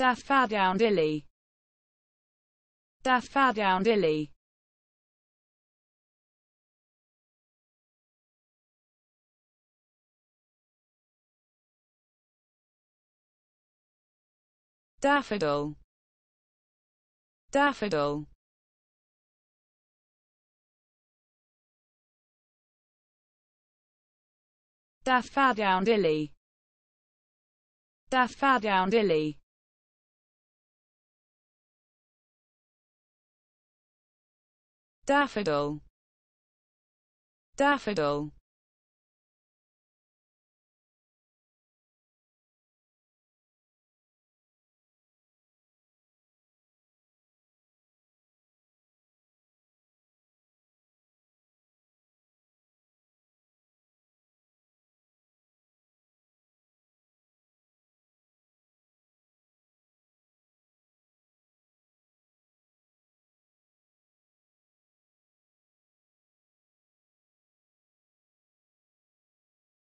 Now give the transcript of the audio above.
Das Verdaundilly. Das Verdaundilly. Daffodil. Daffodil. Daffodowndilly. Daffodowndilly. Daverdo. Daverdo.